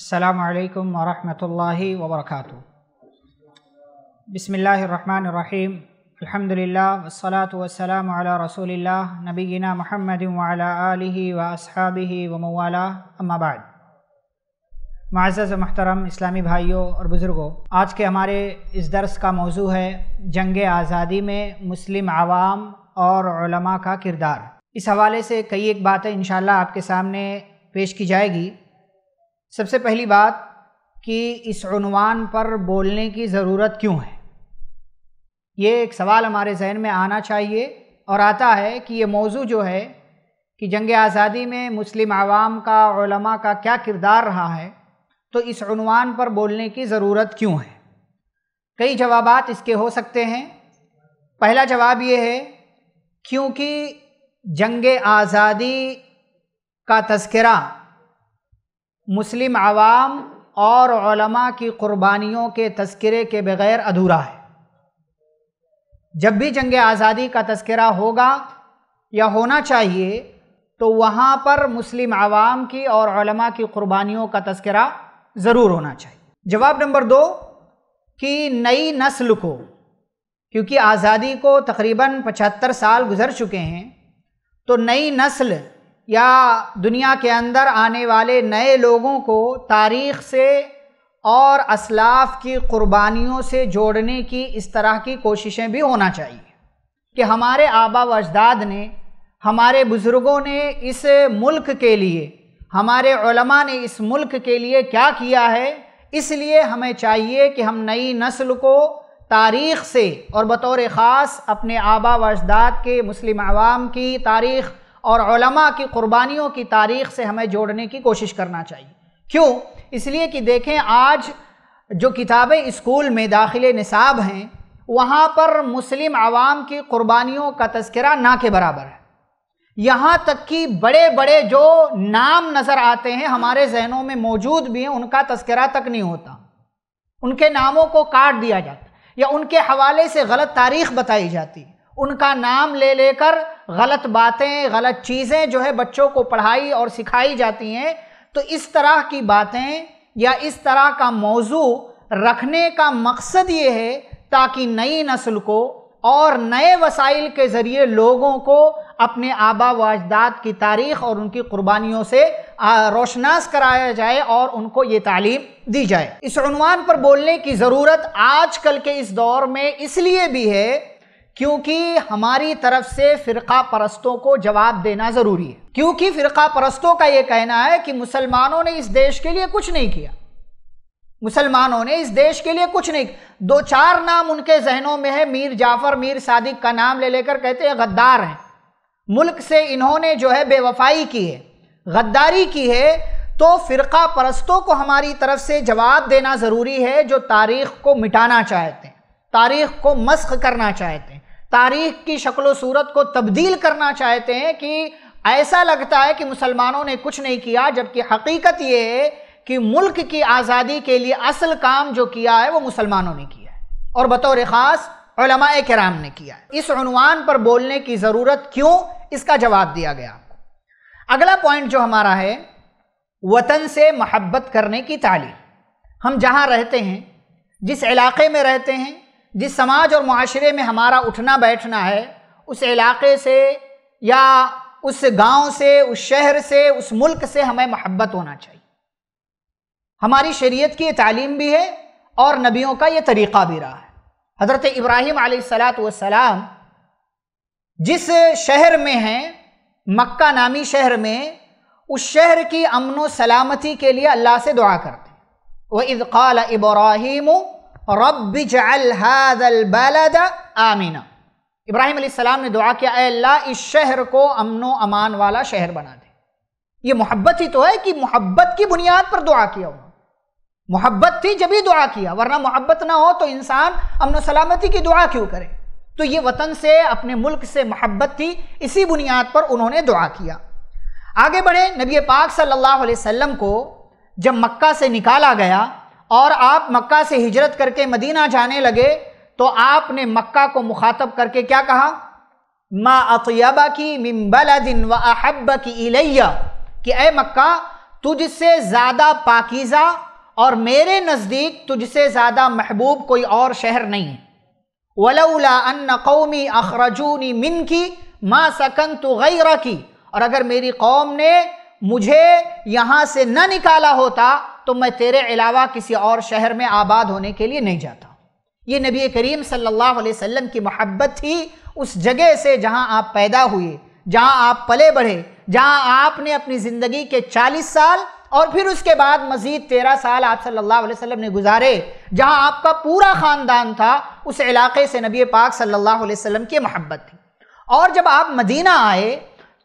अल्लाम वरहमल वबरक बसमीम अलहमदिल्ला वसलात वसलाम रसूल नबीना महमद वसहाबी वमवाला अम्माबाद माज़ महतरम इस्लामी भाइयों और बुज़ुर्गों आज के हमारे इस दर्स का मौजू है जंग आज़ादी में मुस्लिम आवाम और का किरदार इस हवाले से कई एक बातें इन आपके सामने पेश की जाएगी सबसे पहली बात कि इस इसवान पर बोलने की ज़रूरत क्यों है ये एक सवाल हमारे जहन में आना चाहिए और आता है कि ये मौजू जो है कि जंग आज़ादी में मुस्लिम आवाम का का क्या किरदार रहा है तो इस इसवान पर बोलने की ज़रूरत क्यों है कई जवाब इसके हो सकते हैं पहला जवाब ये है क्योंकि जंग आज़ादी का तस्करा मुस्लिम आवाम और ओलमा की क़ुरबानियों के तस्करे के बग़ैर अधूरा है जब भी जंग आज़ादी का तस्करा होगा या होना चाहिए तो वहाँ पर मुस्लिम आवाम की और ओलमा की क़ुरबानियों का तस्करा ज़रूर होना चाहिए जवाब नंबर दो कि नई नस्ल को क्योंकि आज़ादी को तकरीबन पचहत्तर साल गुज़र चुके हैं तो नई नस्ल या दुनिया के अंदर आने वाले नए लोगों को तारीख़ से और असलाफ की क़ुरबानियों से जोड़ने की इस तरह की कोशिशें भी होना चाहिए कि हमारे आबा व अजदाद ने हमारे बुज़ुर्गों ने इस मुल्क के लिए हमारे उलमा ने इस मुल्क के लिए क्या किया है इसलिए हमें चाहिए कि हम नई नस्ल को तारीख़ से और बतौर ख़ास अपने आबा व अजदाद के मुस्लिम आवाम की तारीख़ और की क़ुरबानियों की तारीख़ से हमें जोड़ने की कोशिश करना चाहिए क्यों इसलिए कि देखें आज जो किताबें स्कूल में दाखिल निसाब हैं वहाँ पर मुस्लिम आवाम की क़ुरबानियों का तस्करा ना के बराबर है यहाँ तक कि बड़े बड़े जो नाम नज़र आते हैं हमारे जहनों में मौजूद भी हैं उनका तस्करा तक नहीं होता उनके नामों को काट दिया जाता या उनके हवाले से गलत तारीख़ बताई जाती है उनका नाम ले लेकर गलत बातें गलत चीज़ें जो है बच्चों को पढ़ाई और सिखाई जाती हैं तो इस तरह की बातें या इस तरह का मौजू रखने का मकसद ये है ताकि नई नस्ल को और नए वसाइल के ज़रिए लोगों को अपने आबा व अजदाद की तारीख़ और उनकी क़ुरबानियों से रोशनास कराया जाए और उनको ये तालीम दी जाए इस अनवान पर बोलने की ज़रूरत आजकल के इस दौर में इसलिए भी है क्योंकि हमारी तरफ से फ़िरका परस्तों को जवाब देना ज़रूरी है क्योंकि फ़िरका परस्तों का ये कहना है कि मुसलमानों ने इस देश के लिए कुछ नहीं किया मुसलमानों ने इस देश के लिए कुछ नहीं दो चार नाम उनके जहनों में है मीर जाफ़र मीर सादिक का नाम ले लेकर कहते हैं गद्दार हैं मुल्क से इन्होंने जो है बेवफाई की है गद्दारी की है तो फ़िरका परस्तों को हमारी तरफ से जवाब देना ज़रूरी है जो तारीख़ को मिटाना चाहते हैं तारीख़ को मस्ख करना चाहते हैं तारीख की शक्ल सूरत को तब्दील करना चाहते हैं कि ऐसा लगता है कि मुसलमानों ने कुछ नहीं किया जबकि हकीकत ये है कि मुल्क की आज़ादी के लिए असल काम जो किया है वो मुसलमानों ने किया है और बतौर ख़ास कराम ने किया है इस इसवान पर बोलने की ज़रूरत क्यों इसका जवाब दिया गया आपको अगला पॉइंट जो हमारा है वतन से महब्बत करने की तालीम हम जहाँ रहते हैं जिस इलाके में रहते हैं जिस समाज और माशरे में हमारा उठना बैठना है उस इलाके से या उस गांव से उस शहर से उस मुल्क से हमें महब्बत होना चाहिए हमारी शरीयत की ये तालीम भी है और नबियों का ये तरीक़ा भी रहा है हज़रत इब्राहिम सलाम जिस शहर में हैं मक्का नामी शहर में उस शहर की अमन व सलामती के लिए अल्लाह से दुआ करते हैं वह इज़ इब्राहिम रब आमीना इब्राहिम अलैहिस्सलाम ने दुआ किया अल्लाह इस शहर को अमनो अमान वाला शहर बना दे ये मोहब्बत ही तो है कि मोहब्बत की बुनियाद पर दुआ किया उन्होंने मोहब्बत थी जब ही दुआ किया वरना मोहब्बत ना हो तो इंसान अमन सलामती की दुआ क्यों करे तो ये वतन से अपने मुल्क से मोहब्बत थी इसी बुनियाद पर उन्होंने दुआ किया आगे बढ़े नबी पाक सल्लल्लाहु अलैहि वसल्लम को जब मक्का से निकाला गया और आप मक्का से हिजरत करके मदीना जाने लगे तो आपने मक्का को मुखातब करके क्या कहा मा अतयबा की मिम्बला दिन व अहब की इलैया कि ए मक्का तुझसे ज़्यादा पाकिज़ा और मेरे नज़दीक तुझसे ज़्यादा महबूब कोई और शहर नहीं है वलौला अन कौमी अखरजूनी मिन की माँ सकन तो गैरा की और अगर मेरी कौम ने मुझे यहाँ से न निकाला होता तो मैं तेरे अलावा किसी और शहर में आबाद होने के लिए नहीं जाता ये नबी करीम सल्लल्लाहु अलैहि वसल्लम की मोहब्बत थी उस जगह से जहाँ आप पैदा हुए जहाँ आप पले बढ़े जहाँ आपने अपनी ज़िंदगी के चालीस साल और फिर उसके बाद मज़ीद तेरह साल आप सल्लल्लाहु अलैहि वसल्लम ने गुजारे जहाँ आपका पूरा ख़ानदान था उस इलाके से नबी पाक सल्लल्लाहु अलैहि वसल्लम की मोहब्बत थी और जब आप मदीना आए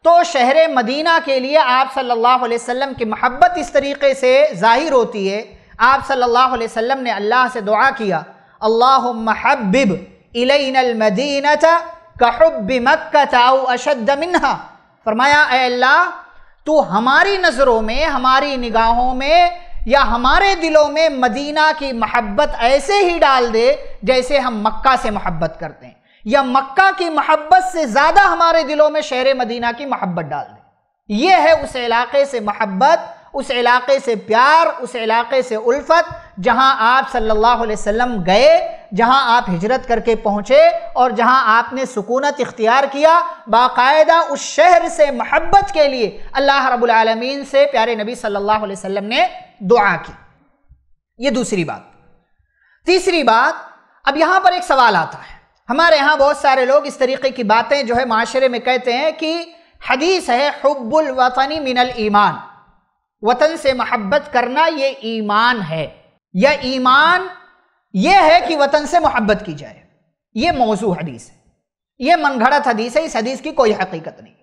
तो शहर मदीना के लिए आप सल्लल्लाहु अलैहि वसल्लम की महब्बत इस तरीके से ज़ाहिर होती है आप सल्लल्लाहु अलैहि वसल्लम ने अल्लाह से दुआ किया अल्लाह महबिब इलमदीन कहब मक्काऊ अशद मिनहा फरमाया अल्लाह तो हमारी नज़रों में हमारी निगाहों में या हमारे दिलों में मदीना की महब्बत ऐसे ही डाल दे जैसे हम मक्का से महब्बत करते हैं या मक्का की मोहब्बत से ज्यादा हमारे दिलों में शहर मदीना की मोहब्बत डाल दें यह है उस इलाके से मोहब्बत उस इलाके से प्यार उस इलाके से उल्फत जहां आप सल्लल्लाहु अलैहि वसल्लम गए जहां आप हिजरत करके पहुंचे और जहां आपने सुकूनत इख्तियार किया बाकायदा उस शहर से मोहब्बत के लिए अल्लाह रब्बुल आलमीन से प्यारे नबी सल्लल्लाहु अलैहि वसल्लम ने दुआ की ये दूसरी बात तीसरी बात अब यहां पर एक सवाल आता है हमारे यहाँ बहुत सारे लोग इस तरीके की बातें जो है माशरे में कहते हैं कि हदीस है हब्बुल वतनी मिनल ईमान वतन से मोहब्बत करना ये ईमान है यह ईमान यह है कि वतन से मोहब्बत की जाए ये मौजू हदीस है मन मनगढ़त हदीस है इस हदीस की कोई हकीकत नहीं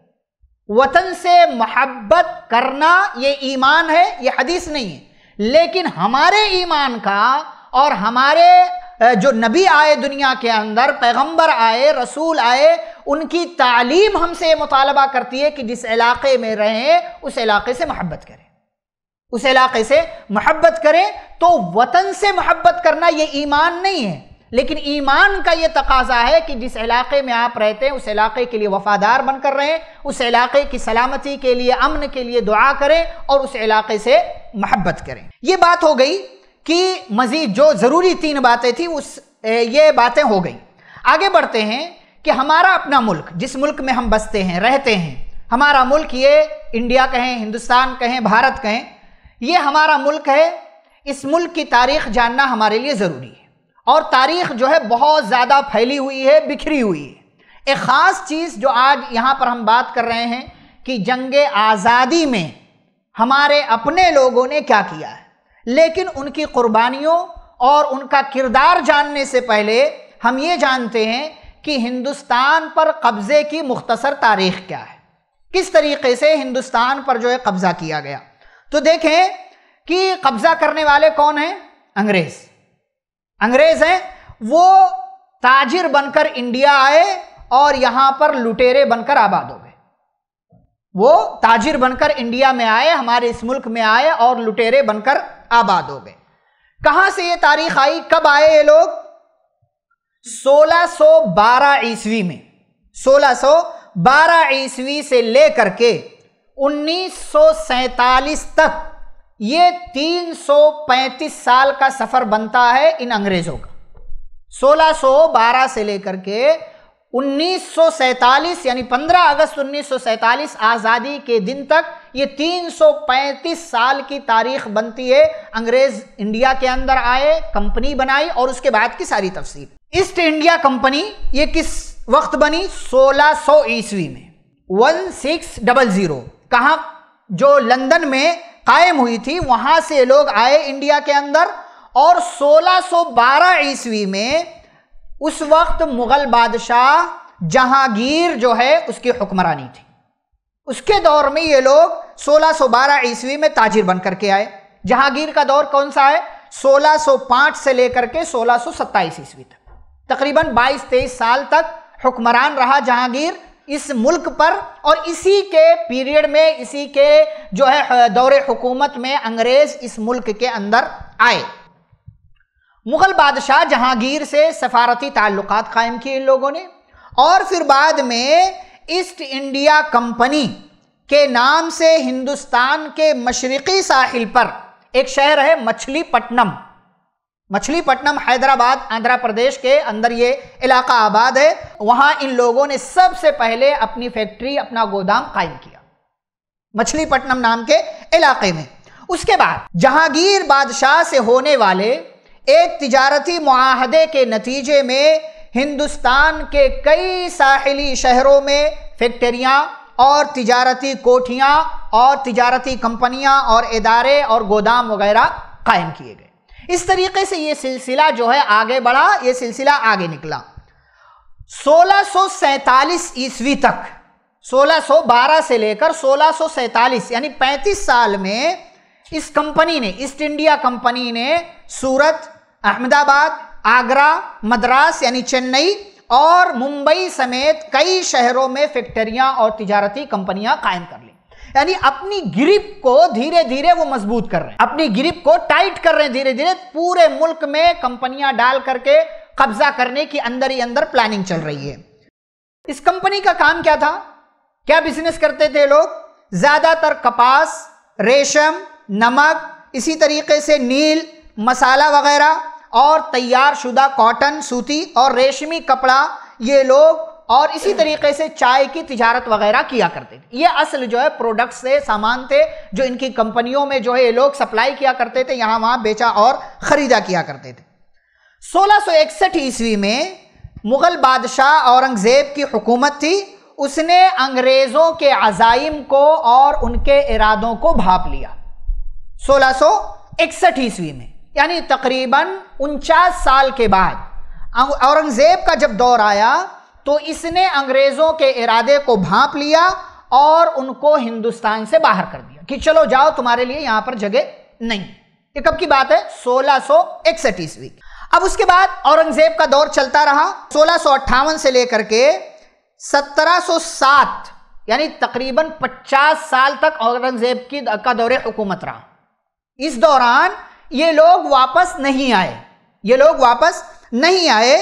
वतन से मोहब्बत करना ये ईमान है ये हदीस नहीं है लेकिन हमारे ईमान का और हमारे जो नबी आए दुनिया के अंदर पैगंबर आए रसूल आए उनकी तालीम हमसे मुतालबा करती है कि जिस इलाके में रहें उस इलाके से मोहब्बत करें उस इलाके से मोहब्बत करें तो वतन से मोहब्बत करना ये ईमान नहीं है लेकिन ईमान का ये तकाजा है कि जिस इलाके में आप रहते हैं उस इलाके के लिए वफादार बनकर रहें उस इलाके की सलामती के लिए अमन के लिए दुआ करें और उस इलाके से मोहब्बत करें ये बात हो गई कि मजीद जो ज़रूरी तीन बातें थी उस ये बातें हो गई आगे बढ़ते हैं कि हमारा अपना मुल्क जिस मुल्क में हम बसते हैं रहते हैं हमारा मुल्क ये इंडिया कहें हिंदुस्तान कहें भारत कहें ये हमारा मुल्क है इस मुल्क की तारीख जानना हमारे लिए ज़रूरी है और तारीख जो है बहुत ज़्यादा फैली हुई है बिखरी हुई है एक ख़ास चीज़ जो आज यहाँ पर हम बात कर रहे हैं कि जंग आज़ादी में हमारे अपने लोगों ने क्या किया है लेकिन उनकी कुर्बानियों और उनका किरदार जानने से पहले हम ये जानते हैं कि हिंदुस्तान पर कब्ज़े की मुख्तसर तारीख क्या है किस तरीके से हिंदुस्तान पर जो है कब्ज़ा किया गया तो देखें कि कब्ज़ा करने वाले कौन हैं अंग्रेज़ अंग्रेज़ हैं वो ताजिर बनकर इंडिया आए और यहाँ पर लुटेरे बनकर आबाद हो गए वो ताजिर बनकर इंडिया में आए हमारे इस मुल्क में आए और लुटेरे बनकर आबाद हो गए कहां से ये तारीख आई कब आए ये लोग 1612 ईस्वी में 1612 ईस्वी से लेकर के 1947 तक ये 335 साल का सफर बनता है इन अंग्रेजों का 1612 से लेकर के 1947 यानी 15 अगस्त 1947 आज़ादी के दिन तक ये 335 साल की तारीख बनती है अंग्रेज इंडिया के अंदर आए कंपनी बनाई और उसके बाद की सारी तफसील ईस्ट इंडिया कंपनी ये किस वक्त बनी 1600 सौ ईस्वी में वन सिक्स डबल जीरो कहाँ जो लंदन में कायम हुई थी वहाँ से लोग आए इंडिया के अंदर और 1612 ईस्वी में उस वक्त मुगल बादशाह जहांगीर जो है उसकी हुक्मरानी थी उसके दौर में ये लोग 1612 ईस्वी में ताजिर बन करके आए जहांगीर का दौर कौन सा है 1605 से लेकर के 1627 ईस्वी तक तकरीबन 22-23 साल तक हुक्मरान रहा जहांगीर इस मुल्क पर और इसी के पीरियड में इसी के जो है दौरे हुकूमत में अंग्रेज़ इस मुल्क के अंदर आए मुगल बादशाह जहांगीर से सफारती ताल्लुक कायम किए इन लोगों ने और फिर बाद में ईस्ट इंडिया कंपनी के नाम से हिंदुस्तान के मशरक़ी साहिल पर एक शहर है मछलीपट्टनम मछलीपट्टनम हैदराबाद आंध्र प्रदेश के अंदर ये इलाका आबाद है वहाँ इन लोगों ने सबसे पहले अपनी फैक्ट्री अपना गोदाम कायम किया मछलीपट्टनम नाम के इलाके में उसके बाद जहांगीर बादशाह से होने वाले एक तिजारती माहदे के नतीजे में हिंदुस्तान के कई साहिली शहरों में फैक्ट्रियाँ और तिजारती कोठियाँ और तिजारती कंपनियाँ और इदारे और गोदाम वगैरह कायम किए गए इस तरीके से ये सिलसिला जो है आगे बढ़ा ये सिलसिला आगे निकला सोलह ईस्वी तक 1612 से लेकर सोलह यानी 35 साल में इस कंपनी ने ईस्ट इंडिया कंपनी ने सूरत अहमदाबाद आगरा मद्रास यानी चेन्नई और मुंबई समेत कई शहरों में फैक्ट्रियां और तिजारती कंपनियां कायम कर ली यानी अपनी गिरिप को धीरे धीरे वो मजबूत कर रहे हैं अपनी गिरिप को टाइट कर रहे हैं धीरे धीरे पूरे मुल्क में कंपनियां डाल करके कब्जा करने की अंदर ही अंदर प्लानिंग चल रही है इस कंपनी का काम क्या था क्या बिजनेस करते थे लोग ज्यादातर कपास रेशम नमक इसी तरीके से नील मसाला वगैरह और तैयार शुदा कॉटन सूती और रेशमी कपड़ा ये लोग और इसी तरीके से चाय की तजारत वगैरह किया करते थे ये असल जो है प्रोडक्ट्स थे सामान थे जो इनकी कंपनियों में जो है ये लोग सप्लाई किया करते थे यहाँ वहाँ बेचा और ख़रीदा किया करते थे सोलह ईस्वी में मुग़ल बादशाह औरंगज़ेब की हुकूमत थी उसने अंग्रेज़ों के अजाइम को और उनके इरादों को भाप लिया सोलह ईस्वी में यानी तकरीबन उनचास साल के बाद औरंगज़ेब का जब दौर आया तो इसने अंग्रेज़ों के इरादे को भांप लिया और उनको हिंदुस्तान से बाहर कर दिया कि चलो जाओ तुम्हारे लिए यहाँ पर जगह नहीं ये कब की बात है सोलह सौ इकसठ ईस्वी अब उसके बाद औरंगजेब का दौर चलता रहा सोलह से लेकर के 1707 यानी तकरीबन 50 साल तक औरंगजेब की का दौरे हुकूमत रहा इस दौरान ये लोग वापस नहीं आए ये लोग वापस नहीं आए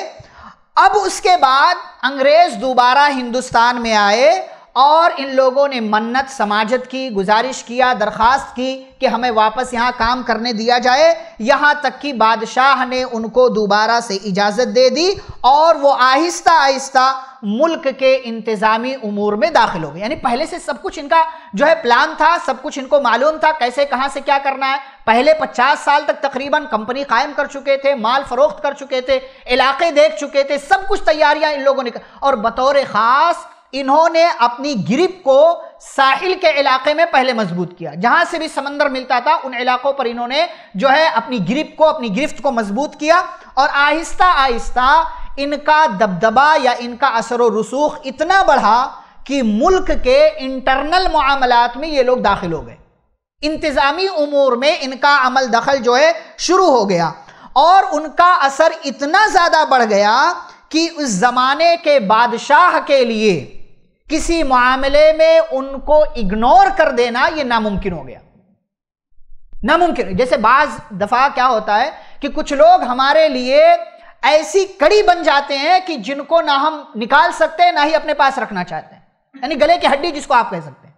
अब उसके बाद अंग्रेज दोबारा हिंदुस्तान में आए और इन लोगों ने मन्नत समाजत की गुजारिश किया दरख्वास्त की कि हमें वापस यहाँ काम करने दिया जाए यहाँ तक कि बादशाह ने उनको दोबारा से इजाज़त दे दी और वो आहिस्ता आहिस्ता मुल्क के इंतज़ामी उमूर में दाखिल हो गए यानी पहले से सब कुछ इनका जो है प्लान था सब कुछ इनको मालूम था कैसे कहाँ से क्या करना है पहले 50 साल तक तकरीबन कंपनी कायम कर चुके थे माल फरोख्त कर चुके थे इलाके देख चुके थे सब कुछ तैयारियां इन लोगों ने और बतौर ख़ास इन्होंने अपनी गिरिप को साहिल के इलाके में पहले मजबूत किया जहां से भी समंदर मिलता था उन इलाकों पर इन्होंने जो है अपनी गिरिप को अपनी गिरफ्त को मजबूत किया और आहिस्ता आहिस्ता इनका दबदबा या इनका असर रसूख इतना बढ़ा कि मुल्क के इंटरनल मामलात में ये लोग दाखिल हो गए इंतज़ामी उमूर में इनका अमल दखल जो है शुरू हो गया और उनका असर इतना ज़्यादा बढ़ गया कि उस ज़माने के बादशाह के लिए किसी मामले में उनको इग्नोर कर देना यह नामुमकिन हो गया नामुमकिन जैसे बाज दफा क्या होता है कि कुछ लोग हमारे लिए ऐसी कड़ी बन जाते हैं कि जिनको ना हम निकाल सकते हैं ना ही अपने पास रखना चाहते हैं यानी गले की हड्डी जिसको आप कह सकते हैं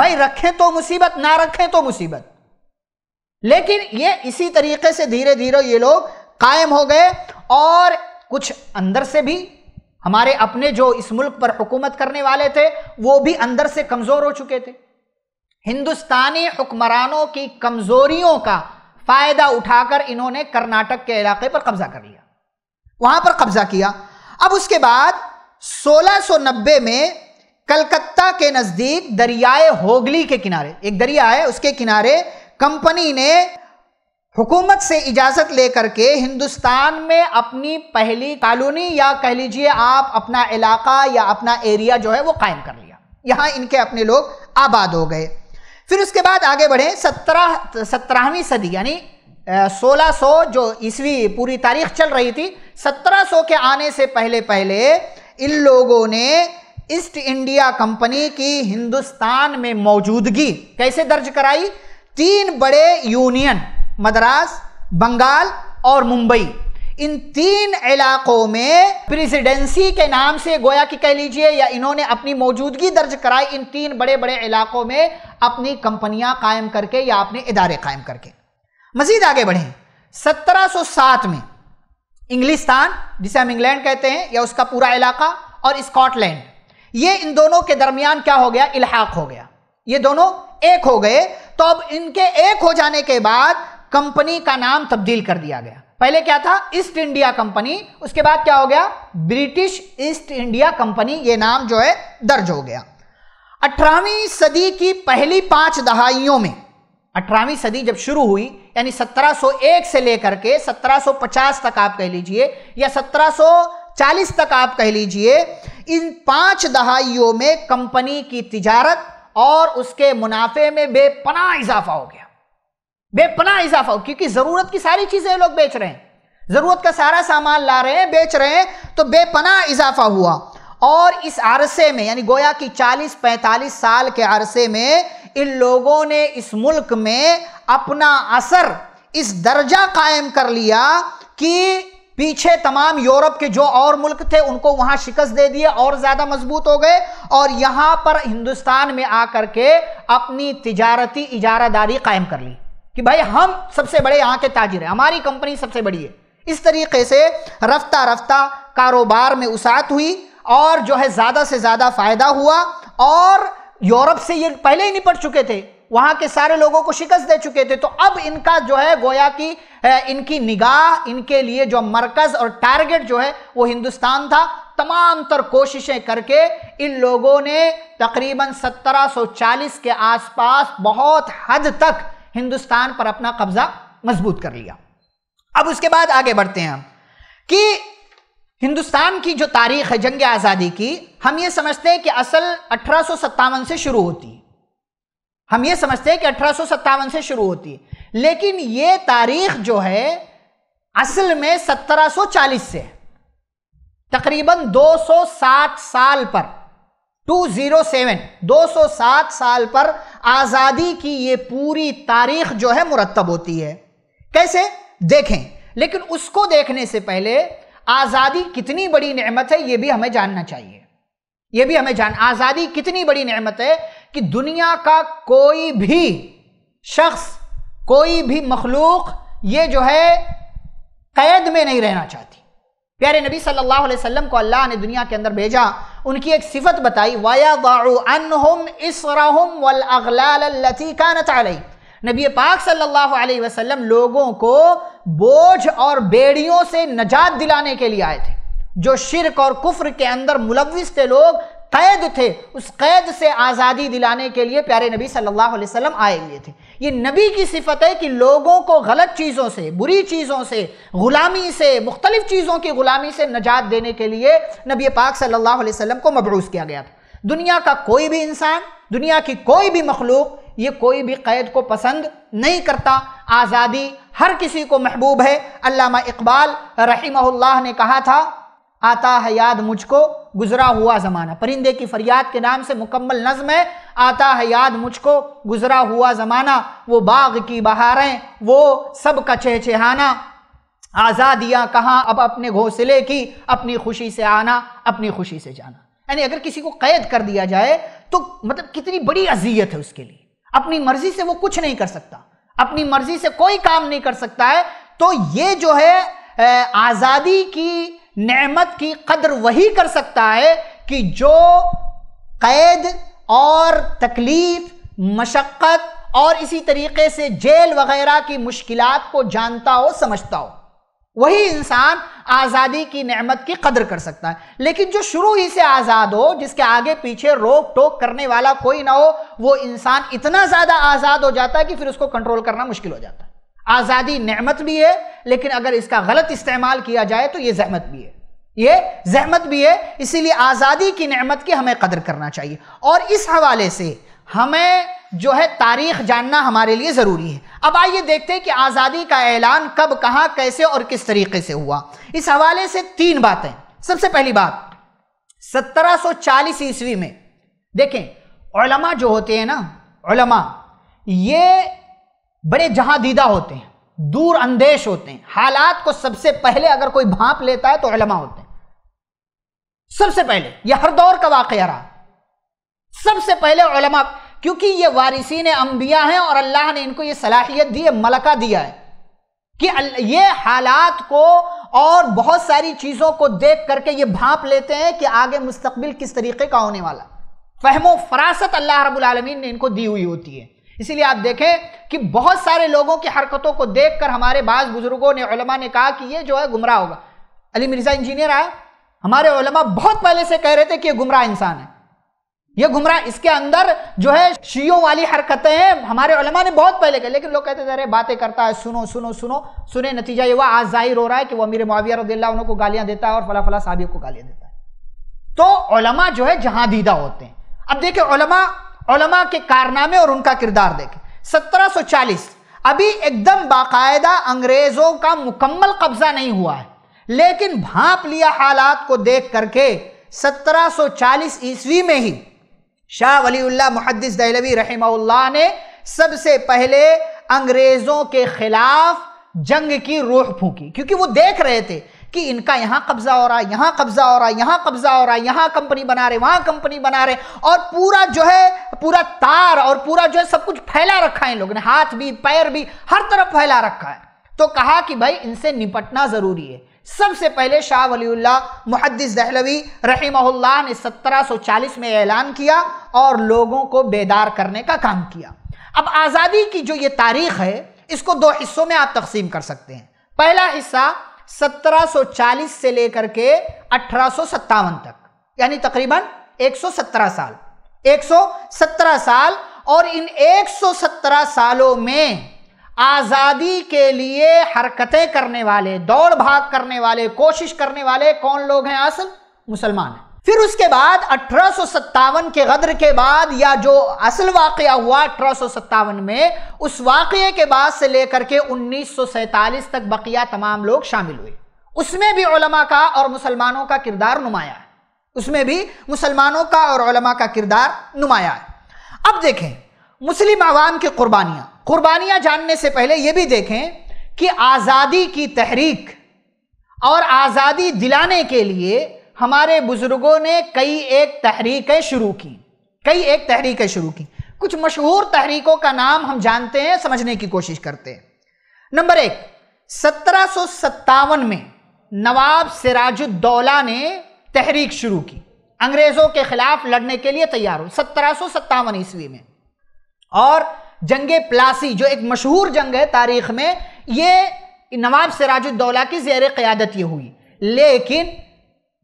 भाई रखें तो मुसीबत ना रखें तो मुसीबत लेकिन ये इसी तरीके से धीरे धीरे ये लोग कायम हो गए और कुछ अंदर से भी हमारे अपने जो इस मुल्क पर हुकूमत करने वाले थे वो भी अंदर से कमज़ोर हो चुके थे हिंदुस्तानी हुक्मरानों की कमज़ोरियों का फ़ायदा उठाकर इन्होंने कर्नाटक के इलाके पर कब्ज़ा कर लिया वहाँ पर कब्ज़ा किया अब उसके बाद 1690 में कलकत्ता के नज़दीक दरियाए होगली के किनारे एक दरिया है उसके किनारे कंपनी ने हुकूमत से इजाज़त लेकर के हिंदुस्तान में अपनी पहली कॉलोनी या कह लीजिए आप अपना इलाका या अपना एरिया जो है वो कायम कर लिया यहाँ इनके अपने लोग आबाद हो गए फिर उसके बाद आगे बढ़े सत्रह सत्रहवीं सदी यानी सोलह सौ सो जो ईस्वी पूरी तारीख चल रही थी सत्रह सौ के आने से पहले पहले इन लोगों ने ईस्ट इंडिया कंपनी की हिंदुस्तान में मौजूदगी कैसे दर्ज कराई तीन बड़े यूनियन मद्रास बंगाल और मुंबई इन तीन इलाकों में प्रेसिडेंसी के नाम से गोया की कह लीजिए या इन्होंने अपनी मौजूदगी दर्ज कराई इन तीन बड़े बड़े इलाकों में अपनी कंपनियां कायम करके या अपने इदारे कायम करके मजीद आगे बढ़े 1707 में इंग्लिस्तान जिसे हम इंग्लैंड कहते हैं या उसका पूरा इलाका और स्कॉटलैंड ये इन दोनों के दरमियान क्या हो गया इलाहाक हो गया ये दोनों एक हो गए तो अब इनके एक हो जाने के बाद कंपनी का नाम तब्दील कर दिया गया पहले क्या था ईस्ट इंडिया कंपनी उसके बाद क्या हो गया ब्रिटिश ईस्ट इंडिया कंपनी ये नाम जो है दर्ज हो गया अठारहवीं सदी की पहली पांच दहाइयों में अठारहवीं सदी जब शुरू हुई यानी 1701 से लेकर के 1750 तक आप कह लीजिए या 1740 तक आप कह लीजिए इन पांच दहाइयों में कंपनी की तिजारत और उसके मुनाफे में बेपना इजाफा हो गया बेपना इजाफा क्योंकि जरूरत की सारी चीजें लोग बेच रहे हैं जरूरत का सारा सामान ला रहे हैं बेच रहे हैं तो बेपना इजाफा हुआ और इस अरसे में यानी गोया कि 40-45 साल के अरसे में इन लोगों ने इस मुल्क में अपना असर इस दर्जा कायम कर लिया कि पीछे तमाम यूरोप के जो और मुल्क थे उनको वहां शिकस्त दे दिए और ज्यादा मजबूत हो गए और यहां पर हिंदुस्तान में आकर के अपनी तिजारती इजारादारी कायम कर ली कि भाई हम सबसे बड़े यहाँ के ताजिर हैं हमारी कंपनी सबसे बड़ी है इस तरीके से रफ्ता रफ्ता कारोबार में उसात हुई और जो है ज़्यादा से ज़्यादा फ़ायदा हुआ और यूरोप से ये पहले ही निपट चुके थे वहाँ के सारे लोगों को शिकस्त दे चुके थे तो अब इनका जो है गोया की इनकी निगाह इनके लिए जो मरकज़ और टारगेट जो है वो हिंदुस्तान था तमाम तर कोशिशें करके इन लोगों ने तकरीबन 1740 के आसपास बहुत हद तक हिंदुस्तान पर अपना कब्जा मजबूत कर लिया अब उसके बाद आगे बढ़ते हैं हम कि हिंदुस्तान की जो तारीख है जंग आज़ादी की हम ये समझते हैं कि असल अठारह से शुरू होती है हम ये समझते हैं कि अठारह से शुरू होती है लेकिन ये तारीख जो है असल में 1740 से तकरीबन 207 साल पर 207 207 साल पर आजादी की ये पूरी तारीख जो है मुरतब होती है कैसे देखें लेकिन उसको देखने से पहले आज़ादी कितनी बड़ी नेमत है ये भी हमें जानना चाहिए ये भी हमें जान आज़ादी कितनी बड़ी नेमत है कि दुनिया का कोई भी शख्स कोई भी मखलूक ये जो है कैद में नहीं रहना चाहती प्यारे नबी सल्लल्लाहु अलैहि वसल्लम को अल्लाह ने दुनिया के अंदर भेजा उनकी एक सिफत बताई वाया का नबी पाक सल्लल्लाहु अलैहि वसल्लम लोगों को बोझ और बेड़ियों से नजात दिलाने के लिए आए थे जो शिरक और कुफ्र के अंदर मुलविस थे लोग कैद थे उस कैद से आज़ादी दिलाने के लिए प्यारे नबी सल्लल्लाहु अलैहि वसल्लम आए हुए थे ये नबी की सिफत है कि लोगों को गलत चीज़ों से बुरी चीज़ों से ग़ुलामी से मुख्तलिफ़ चीज़ों की ग़ुलामी से नजात देने के लिए नबी पाक सल्लल्लाहु अलैहि वसल्लम को मबरूस किया गया था दुनिया का कोई भी इंसान दुनिया की कोई भी मखलूक ये कोई भी क़ैद को पसंद नहीं करता आज़ादी हर किसी को महबूब है अल्लामा इकबाल रही ने कहा था आता है याद मुझको गुजरा हुआ ज़माना परिंदे की फरियाद के नाम से मुकम्मल नज़म है आता है याद मुझको गुजरा हुआ ज़माना वो बाग की बहारें वो सब का चहचहाना आज़ादियाँ कहाँ अब अपने घोंसले की अपनी खुशी से आना अपनी खुशी से जाना यानी अगर किसी को कैद कर दिया जाए तो मतलब कितनी बड़ी अजियत है उसके लिए अपनी मर्जी से वो कुछ नहीं कर सकता अपनी मर्जी से कोई काम नहीं कर सकता है तो ये जो है आज़ादी की नेमत की कदर वही कर सकता है कि जो कैद और तकलीफ मशक्क़त और इसी तरीके से जेल वगैरह की मुश्किल को जानता हो समझता हो वही इंसान आज़ादी की नेमत की कदर कर सकता है लेकिन जो शुरू ही से आज़ाद हो जिसके आगे पीछे रोक टोक करने वाला कोई ना हो वो इंसान इतना ज़्यादा आज़ाद हो जाता है कि फिर उसको कंट्रोल करना मुश्किल हो जाता है आज़ादी नेमत भी है लेकिन अगर इसका गलत इस्तेमाल किया जाए तो ये जहमत भी है ये जहमत भी है इसीलिए आज़ादी की नेमत की हमें कदर करना चाहिए और इस हवाले से हमें जो है तारीख जानना हमारे लिए ज़रूरी है अब आइए देखते हैं कि आज़ादी का ऐलान कब कहाँ कैसे और किस तरीके से हुआ इस हवाले से तीन बातें सबसे पहली बात 1740 ईस्वी में देखें जो होते हैं ना ये बड़े जहां दीदा होते हैं दूर अंदेश होते हैं हालात को सबसे पहले अगर कोई भांप लेता है तो अलमा होते हैं सबसे पहले यह हर दौर का वाक्य रहा सबसे पहले उलमा क्योंकि ये वारिसिन अंबिया हैं और अल्लाह ने इनको ये सलाहियत दी है मलका दिया है कि ये हालात को और बहुत सारी चीज़ों को देख करके ये भाप लेते हैं कि आगे मुस्तबिल किस तरीके का होने वाला फहमो फरासत अल्लाह रबालमीन ने इनको दी हुई होती है इसीलिए आप देखें कि बहुत सारे लोगों की हरकतों को देखकर हमारे बाज बुजुर्गों ने उलमा ने कहा कि ये जो है गुमराह होगा अली मिर्जा इंजीनियर आया हमारे उलमा बहुत पहले से कह रहे थे कि ये गुमराह इंसान है ये गुमराह इसके अंदर जो है शीयों वाली हरकतें हैं हमारे उलमा ने बहुत पहले कहा लेकिन लोग कहते थे अरे बातें करता है सुनो सुनो सुनो सुने नतीजा ये हुआ आज जाहिर हो रहा है कि वो अमीर माविया रदील्ला उनको गालियां देता है और फला फला साहबियों को गालियां देता है तो उलमा जो है जहां दीदा होते हैं अब देखिए उलमा उलमा के कारनामे और उनका किरदार देखें 1740 अभी एकदम बाकायदा अंग्रेज़ों का मुकम्मल कब्ज़ा नहीं हुआ है लेकिन भाप लिया हालात को देख करके 1740 ईस्वी में ही शाह वलीउल्ला मुहदस दहलवी रहमा ने सबसे पहले अंग्रेज़ों के ख़िलाफ़ जंग की रूह फूकी क्योंकि वो देख रहे थे कि इनका यहां कब्जा हो रहा है यहां कब्जा हो रहा है यहां कब्जा हो रहा है यहां कंपनी बना रहे वहां कंपनी बना रहे और पूरा जो है पूरा तार और पूरा जो है सब कुछ फैला रखा है इन लोगों ने हाथ भी पैर भी हर तरफ फैला रखा है तो कहा कि भाई इनसे निपटना ज़रूरी है सबसे पहले शाह वलीउल्ला मुहदस दहलवी रहीमहुल्ला ने 1740 में ऐलान किया और लोगों को बेदार करने का काम किया अब आज़ादी की जो ये तारीख है इसको दो हिस्सों में आप तकसीम कर सकते हैं पहला हिस्सा 1740 से लेकर के अठारह तक यानी तकरीबन 117 साल 117 साल और इन 117 सालों में आज़ादी के लिए हरकतें करने वाले दौड़ भाग करने वाले कोशिश करने वाले कौन लोग हैं असल मुसलमान हैं फिर उसके बाद अठारह के गदर के बाद या जो असल वाकया हुआ अठारह में उस वाक़े के बाद से लेकर के उन्नीस तक बकिया तमाम लोग शामिल हुए उसमें भी उलमा का और मुसलमानों का किरदार नुमाया है उसमें भी मुसलमानों का और उलमा का किरदार नुमाया है अब देखें मुस्लिम आवाम की कुर्बानियाँ कुर्बानियाँ जानने से पहले ये भी देखें कि आज़ादी की तहरीक और आज़ादी दिलाने के लिए हमारे बुजुर्गों ने कई एक तहरीकें शुरू की कई एक तहरीकें शुरू की कुछ मशहूर तहरीकों का नाम हम जानते हैं समझने की कोशिश करते हैं नंबर एक सत्रह में नवाब सिराजुद्दौला ने तहरीक शुरू की अंग्रेजों के खिलाफ लड़ने के लिए तैयार हो सत्रह ईस्वी में और जंग प्लासी जो एक मशहूर जंग है तारीख में ये नवाब सिराजुद्दौला की जेर क़्यादत ये हुई लेकिन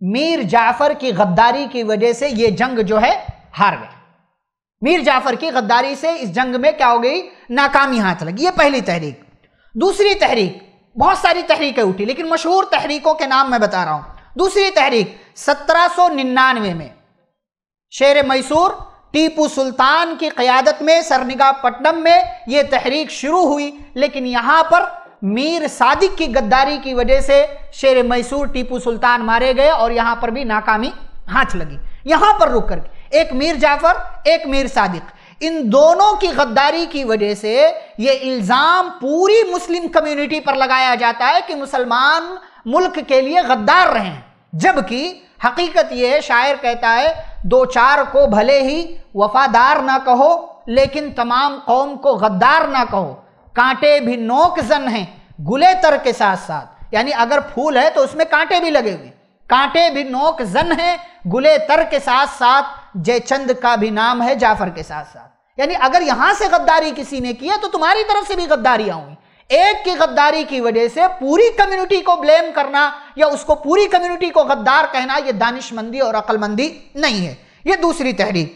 मीर जाफर की गद्दारी की वजह से यह जंग जो है हार गए मीर जाफर की गद्दारी से इस जंग में क्या हो गई नाकामी हाथ लगी ये पहली तहरीक दूसरी तहरीक बहुत सारी तहरीकें उठी लेकिन मशहूर तहरीकों के नाम मैं बता रहा हूं दूसरी तहरीक 1799 में शेर मैसूर टीपू सुल्तान की क्यादत में सरनिगा पट्टनम में यह तहरीक शुरू हुई लेकिन यहां पर मीर सादिक की गद्दारी की वजह से शेर मैसूर टीपू सुल्तान मारे गए और यहाँ पर भी नाकामी हाथ लगी यहाँ पर रुक करके एक मीर जाफर एक मीर सादिक इन दोनों की गद्दारी की वजह से ये इल्ज़ाम पूरी मुस्लिम कम्युनिटी पर लगाया जाता है कि मुसलमान मुल्क के लिए गद्दार रहे जबकि हकीकत यह है शायर कहता है दो चार को भले ही वफादार ना कहो लेकिन तमाम कौम को गद्दार ना कहो कांटे भी नोक जन है गुले तर के साथ साथ यानी अगर फूल है तो उसमें कांटे भी लगे हुए कांटे भी नोक जन है गुले तर के साथ साथ जयचंद का भी नाम है जाफर के साथ साथ यानी अगर यहां से गद्दारी किसी ने की है तो तुम्हारी तरफ से भी गद्दारियां होंगी एक की गद्दारी की वजह से पूरी कम्युनिटी को ब्लेम करना या उसको पूरी कम्युनिटी को गद्दार कहना यह दानिशमंदी और अकलमंदी नहीं है यह दूसरी तहरीक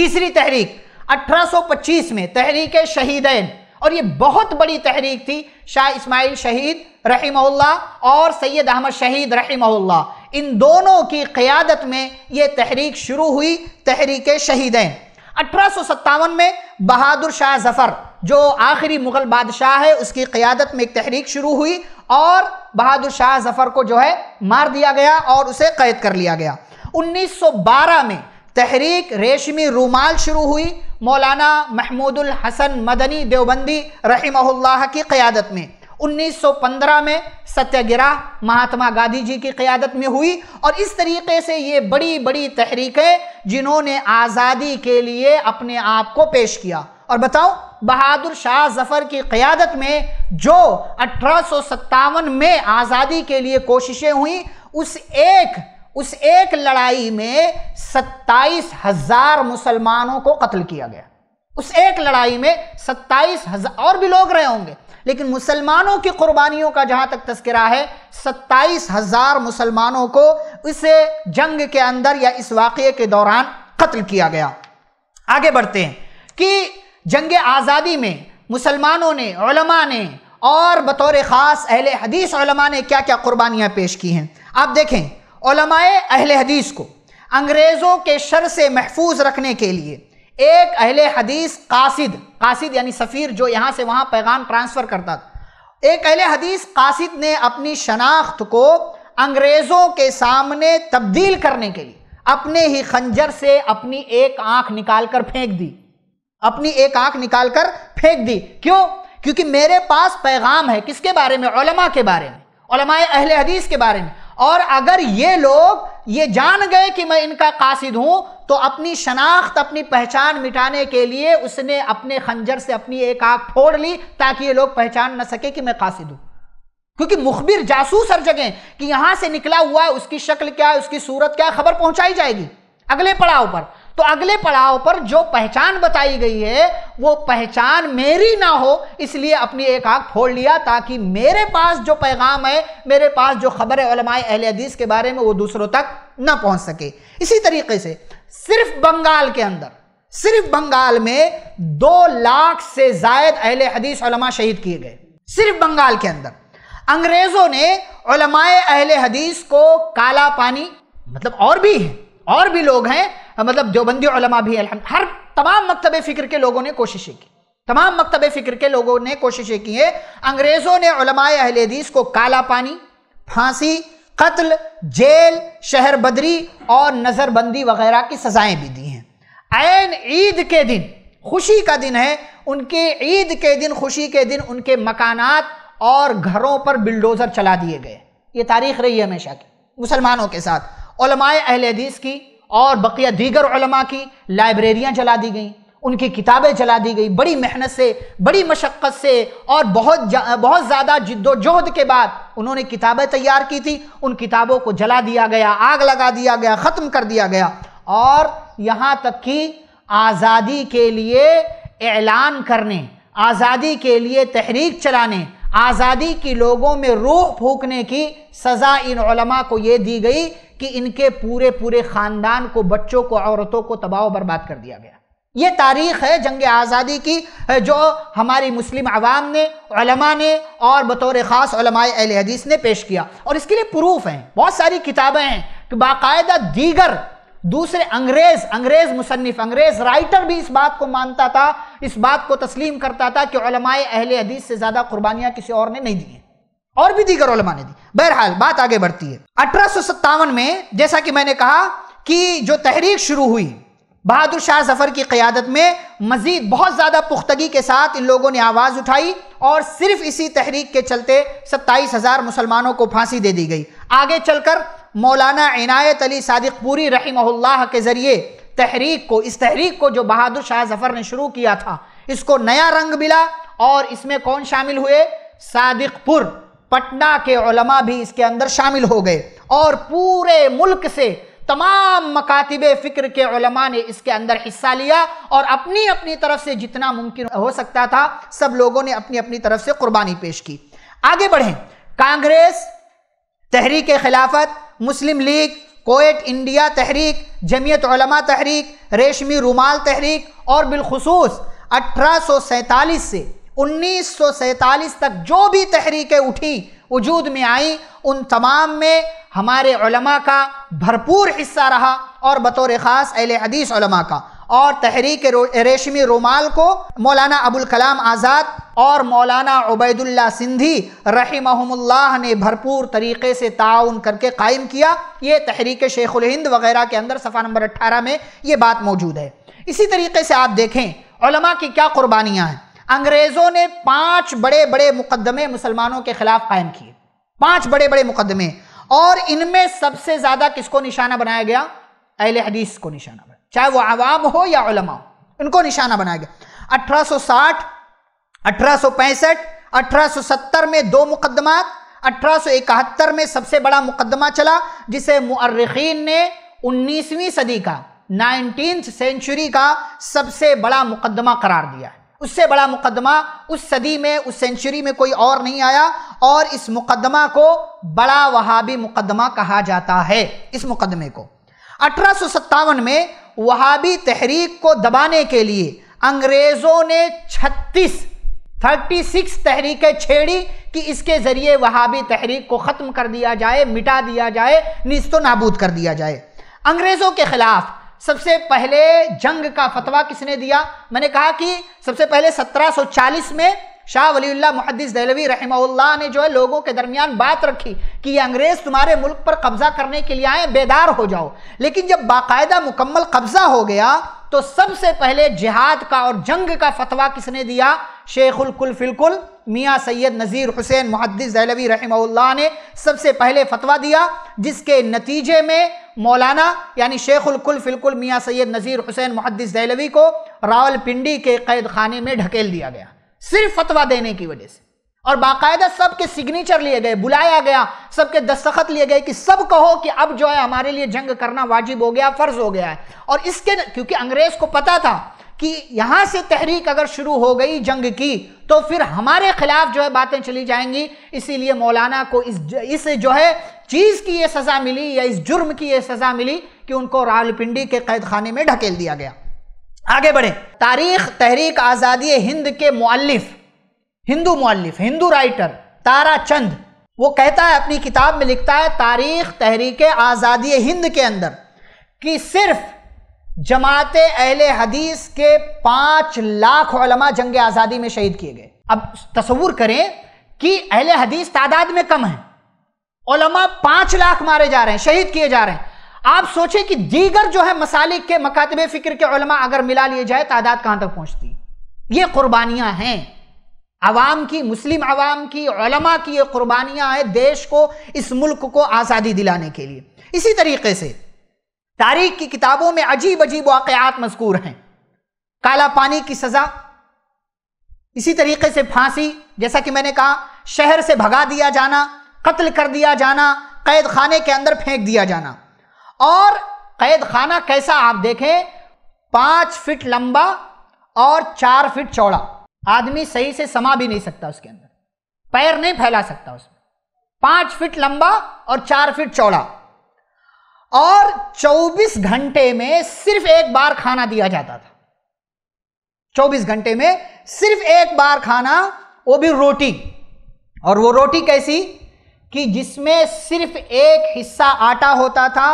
तीसरी तहरीक 1825 में तहरीक शहीदैन और ये बहुत बड़ी तहरीक थी शाह इस्माइल शहीद रही और सैयद अहमद शहीद रही इन दोनों की क़्यादत में ये तहरीक शुरू हुई तहरीक शहीदें अठारह में बहादुर शाह जफ़र जो आखिरी मुग़ल बादशाह है उसकी क़्यादत में एक तहरीक शुरू हुई और बहादुर शाह जफ़र को जो है मार दिया गया और उसे कैद कर लिया गया 1912 में तहरीक रेशमी रूमाल शुरू हुई मौलाना महमूदुल हसन मदनी देवबंदी रही की क़्यादत में 1915 में सत्याग्रह महात्मा गांधी जी की क़्यादत में हुई और इस तरीके से ये बड़ी बड़ी तहरीकें जिन्होंने आज़ादी के लिए अपने आप को पेश किया और बताओ बहादुर शाह जफर की क़्यादत में जो अठारह में आज़ादी के लिए कोशिशें हुई उस एक उस एक लड़ाई में सत्ताईस हजार मुसलमानों को कत्ल किया गया उस एक लड़ाई में सत्ताईस हजार और भी लोग रहे होंगे लेकिन मुसलमानों की कुर्बानियों का जहां तक तस्करा है सत्ताईस हजार मुसलमानों को इस जंग के अंदर या इस वाक़े के दौरान कत्ल किया गया आगे बढ़ते हैं कि जंग आज़ादी में मुसलमानों ने ने और बतौर ख़ास अहल हदीस ने क्या क्या कुर्बानियाँ पेश की हैं आप देखें अहल हदीस को अंग्रेज़ों के शर से महफूज रखने के लिए एक अहल हदीस कासिद कासिद यानी सफ़ीर जो यहाँ से वहाँ पैगाम ट्रांसफ़र करता था एक अहले हदीस कासिद ने अपनी शनाख्त को अंग्रेज़ों के सामने तब्दील करने के लिए अपने ही खंजर से अपनी एक आंख निकाल कर फेंक दी अपनी एक आंख निकाल कर फेंक दी क्यों क्योंकि मेरे पास पैगाम है किसके बारे में के बारे में अहले अहल हदीस के बारे में और अगर ये लोग ये जान गए कि मैं इनका कासिद हूं तो अपनी शनाख्त अपनी पहचान मिटाने के लिए उसने अपने खंजर से अपनी एक आग फोड़ ली ताकि ये लोग पहचान न सके कि मैं कासिद हूं क्योंकि मुखबिर जासूस हर जगह कि यहां से निकला हुआ है उसकी शक्ल क्या है उसकी सूरत क्या है खबर पहुंचाई जाएगी अगले पड़ाव पर तो अगले पड़ाव पर जो पहचान बताई गई है वो पहचान मेरी ना हो इसलिए अपनी एक आंख फोड़ लिया ताकि मेरे पास जो पैगाम है मेरे पास जो खबर है अहल हदीस के बारे में वो दूसरों तक ना पहुंच सके इसी तरीके से सिर्फ बंगाल के अंदर सिर्फ बंगाल में दो लाख से जायद अहल हदीस शहीद किए गए सिर्फ बंगाल के अंदर अंग्रेज़ों ने अहल हदीस को काला पानी मतलब और भी है और भी लोग हैं मतलब जोबंदी उलमा भी हर तमाम मकतब फ़िक्र के लोगों ने कोशिशें की तमाम मकतब फ़िक्र के लोगों ने कोशिशें की हैं अंग्रेज़ों ने अहल को काला पानी फांसी कत्ल जेल शहर बदरी और नज़रबंदी वगैरह की सजाएं भी दी हैं आन ईद के दिन खुशी का दिन है उनके ईद के दिन खुशी के दिन उनके मकानात और घरों पर बिल्डोज़र चला दिए गए ये तारीख रही है हमेशा की मुसलमानों के साथ अहल हदीस की और बकिया दीगर उलमा की लाइब्रेरियाँ जला दी गई उनकी किताबें जला दी गई बड़ी मेहनत से बड़ी मशक्क़त से और बहुत जा, बहुत ज़्यादा जिद्दोजहद के बाद उन्होंने किताबें तैयार की थी उन किताबों को जला दिया गया आग लगा दिया गया ख़त्म कर दिया गया और यहाँ तक कि आज़ादी के लिए ऐलान करने आज़ादी के लिए तहरीक चलाने आज़ादी की लोगों में रूह फूकने की सज़ा इन को ये दी गई कि इनके पूरे पूरे ख़ानदान को बच्चों को औरतों को तबाह बर्बाद कर दिया गया ये तारीख है जंग आज़ादी की जो हमारी मुस्लिम आवाम ने ने और बतौर ख़ास अहल हदीस ने पेश किया और इसके लिए प्रूफ हैं बहुत सारी किताबें हैं कि बाकायदा दीगर दूसरे अंग्रेज अंग्रेज मुसनफ अंग्रेज राइटर भी इस बात को मानता था इस बात को तस्लीम करता था कि अहल हदीस से ज़्यादा कुर्बानियाँ किसी और ने नहीं दी और भी दीगर ओलमा ने दी बहरहाल बात आगे बढ़ती है अठारह में जैसा कि मैंने कहा कि जो तहरीक शुरू हुई बहादुर शाह जफर की क़्यादत में मज़ीद बहुत ज़्यादा पुख्तगी के साथ इन लोगों ने आवाज़ उठाई और सिर्फ इसी तहरीक के चलते सत्ताईस हज़ार मुसलमानों को फांसी दे दी गई आगे चलकर मौलाना इनायत अली सादिक सादिकपुरी रहीमहुल्लाह के ज़रिए तहरीक को इस तहरीक को जो बहादुर शाह जफर ने शुरू किया था इसको नया रंग मिला और इसमें कौन शामिल हुए सादिकपुर पटना के ओलमा भी इसके अंदर शामिल हो गए और पूरे मुल्क से तमाम मकातिब फ़िक्र के ओलमा ने इसके अंदर हिस्सा लिया और अपनी अपनी तरफ से जितना मुमकिन हो सकता था सब लोगों ने अपनी अपनी तरफ से कुर्बानी पेश की आगे बढ़ें कांग्रेस तहरीक खिलाफत मुस्लिम लीग कोएट इंडिया तहरीक जमीयत ओलमा तहरीक रेशमी रुमाल तहरीक और बिलखसूस अठारह से उन्नीस तक जो भी तहरीकें उठी वजूद में आई उन तमाम में हमारे उलमा का भरपूर हिस्सा रहा और बतौर ख़ास अहल हदीस उलमा का और तहरीक रेशमी रुमाल को मौलाना अबुल कलाम आज़ाद और मौलाना उबैदुल्ला सिंधी रहमहुल्लाह ने भरपूर तरीके से ताउन करके कायम किया ये तहरीक शेखुल हिंद वगैरह के अंदर सफ़ा नंबर अट्ठारह में ये बात मौजूद है इसी तरीके से आप देखें की क्या क़ुरबानियाँ हैं अंग्रेजों ने पांच बड़े बड़े मुकदमे मुसलमानों के खिलाफ कायम किए पांच बड़े बड़े मुकदमे और इनमें सबसे ज्यादा किसको निशाना बनाया गया अहल हदीस को निशाना बनाया चाहे वह आवाम हो या उलमा हो इनको निशाना बनाया गया 1860 1865 सत्तर में दो सौ 1871 में सबसे बड़ा मुकदमा चला जिसे मुर्रखीन ने 19वीं सदी का नाइनटीन सेंचुरी का सबसे बड़ा मुकदमा करार दिया है उससे बड़ा मुकदमा उस सदी में उस सेंचुरी में कोई और नहीं आया और इस मुकदमा को बड़ा वहाबी मुकदमा कहा जाता है इस मुकदमे को अठारह में वहाबी तहरीक को दबाने के लिए अंग्रेज़ों ने 36 36 तहरीकें छेड़ी कि इसके ज़रिए वहाबी तहरीक को ख़त्म कर दिया जाए मिटा दिया जाए निस्तो नाबूद कर दिया जाए अंग्रेज़ों के ख़िलाफ़ सबसे पहले जंग का फतवा किसने दिया मैंने कहा कि सबसे पहले 1740 में शाह वली मुहदस दहलवी रहम ने जो है लोगों के दरमियान बात रखी कि ये अंग्रेज़ तुम्हारे मुल्क पर कब्ज़ा करने के लिए आए बेदार हो जाओ लेकिन जब बाकायदा मुकम्मल कब्ज़ा हो गया तो सबसे पहले जिहाद का और जंग का फतवा किसने दिया शेखुल कुल फिलकुल मियाँ सैयद नज़ीर हुसैन मुहदस जैलवी रहमल्ला ने सबसे पहले फतवा दिया जिसके नतीजे में मौलाना यानी शेखुलकुल फिलकुल मियाँ सैयद नज़ीर हुसैन मुहदस जैलवी को रावलपिंडी के कैद खाने में ढकेल दिया गया सिर्फ फतवा देने की वजह से और बाकायदा सबके सिग्नेचर लिए गए बुलाया गया सबके दस्तखत लिए गए कि सब कहो कि अब जो है हमारे लिए जंग करना वाजिब हो गया फ़र्ज़ हो गया है और इसके क्योंकि अंग्रेज़ को पता था कि यहां से तहरीक अगर शुरू हो गई जंग की तो फिर हमारे खिलाफ जो है बातें चली जाएंगी इसीलिए मौलाना को इस इस जो है चीज़ की ये सज़ा मिली या इस जुर्म की ये सज़ा मिली कि उनको रालपिंडी के कैद खाने में ढकेल दिया गया आगे बढ़े तारीख तहरीक आज़ादी हिंद के मुअल्लिफ हिंदू मुआलिफ हिंदू राइटर तारा चंद वो कहता है अपनी किताब में लिखता है तारीख तहरीक आज़ादी हिंद के अंदर कि सिर्फ जमात अहल हदीस के पांच लाख ओलमा जंग आज़ादी में शहीद किए गए अब तस्वूर करें कि अहल हदीस तादाद में कम है ओलमा पांच लाख मारे जा रहे हैं शहीद किए जा रहे हैं आप सोचें कि दीगर जो है मसालिक के मकातब फिक्र के ओलमा अगर मिला लिए जाए तादाद कहां तक पहुंचती ये कुर्बानियां हैं आवाम की मुस्लिम आवाम की ओलमा की ये कुर्बानियां हैं देश को इस मुल्क को आज़ादी दिलाने के लिए इसी तरीके से तारीख की किताबों में अजीब अजीब वाकयात मजकूर हैं काला पानी की सजा इसी तरीके से फांसी जैसा कि मैंने कहा शहर से भगा दिया जाना कत्ल कर दिया जाना कैद खाने के अंदर फेंक दिया जाना और कैद खाना कैसा आप देखें पांच फिट लंबा और चार फिट चौड़ा आदमी सही से समा भी नहीं सकता उसके अंदर पैर नहीं फैला सकता उसमें पांच फिट लंबा और चार फिट चौड़ा और 24 घंटे में सिर्फ एक बार खाना दिया जाता था 24 घंटे में सिर्फ एक बार खाना वो भी रोटी और वो रोटी कैसी कि जिसमें सिर्फ एक हिस्सा आटा होता था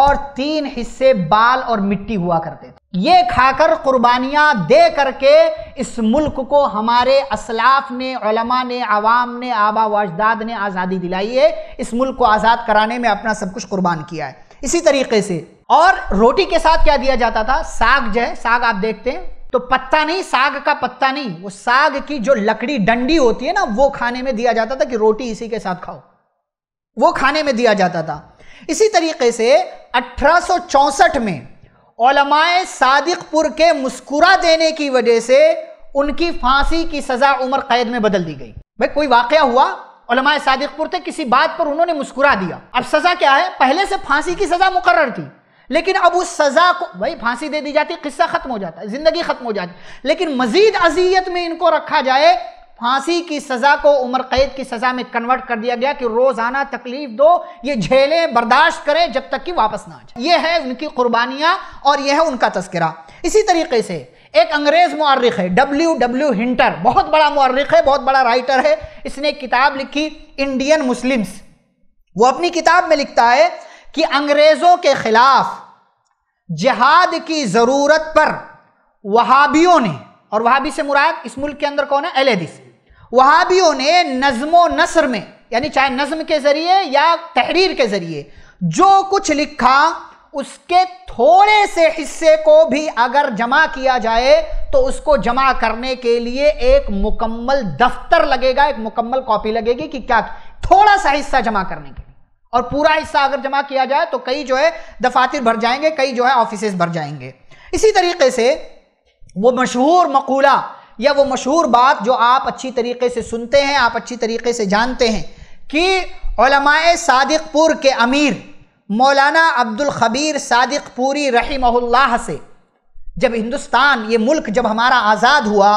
और तीन हिस्से बाल और मिट्टी हुआ करते थे ये खाकर कुर्बानियां दे करके इस मुल्क को हमारे असलाफ ने नेमा ने आवाम ने आबा वजदाद ने आज़ादी दिलाई है इस मुल्क को आज़ाद कराने में अपना सब कुछ कुर्बान किया है इसी तरीके से और रोटी के साथ क्या दिया जाता था साग जो है साग आप देखते हैं तो पत्ता नहीं साग का पत्ता नहीं वो साग की जो लकड़ी डंडी होती है ना वो खाने में दिया जाता था कि रोटी इसी के साथ खाओ वो खाने में दिया जाता था इसी तरीके से अठारह में ओलमाए सादिकपुर के मुस्कुरा देने की वजह से उनकी फांसी की सजा उम्र कैद में बदल दी गई भाई कोई वाकया हुआ उलमाए सादिकपुर थे किसी बात पर उन्होंने मुस्कुरा दिया अब सज़ा क्या है पहले से फांसी की सज़ा मुकर्र थी लेकिन अब उस सज़ा को भाई फांसी दे दी जाती किस्सा ख़त्म हो जाता है ज़िंदगी ख़त्म हो जाती लेकिन मज़ीद अजियत में इनको रखा जाए फांसी की सज़ा को उम्र कैद की सज़ा में कन्वर्ट कर दिया गया कि रोज़ाना तकलीफ दो ये झेलें बर्दाश्त करें जब तक कि वापस ना आ जाए ये है उनकी कुर्बानियां और यह है उनका तस्करा इसी तरीके से एक अंग्रेज मुआरख है डब्ल्यू डब्ल्यू हिंटर बहुत बड़ा मुआरख है बहुत बड़ा राइटर है इसने किताब लिखी इंडियन मुस्लिम्स वो अपनी किताब में लिखता है कि अंग्रेजों के खिलाफ जहाद की ज़रूरत पर वहाबियों ने और वहाबी से मुराद इस मुल्क के अंदर कौन है एलहदीस वहाबियों ने नज्मो नसर में यानी चाहे नज्म के ज़रिए या तहरीर के ज़रिए जो कुछ लिखा उसके थोड़े से हिस्से को भी अगर जमा किया जाए तो उसको जमा करने के लिए एक मुकम्मल दफ्तर लगेगा एक मुकम्मल कॉपी लगेगी कि क्या थोड़ा सा हिस्सा जमा करने के लिए और पूरा हिस्सा अगर जमा किया जाए तो कई जो है दफातर भर जाएंगे कई जो है ऑफिस भर जाएंगे इसी तरीके से वो मशहूर मकूला या वो मशहूर बात जो आप अच्छी तरीके से सुनते हैं आप अच्छी तरीके से जानते हैं कि सादिकपुर के अमीर मौलाना अब्दुल खबीर सादिक पूरी रही से जब हिंदुस्तान ये मुल्क जब हमारा आज़ाद हुआ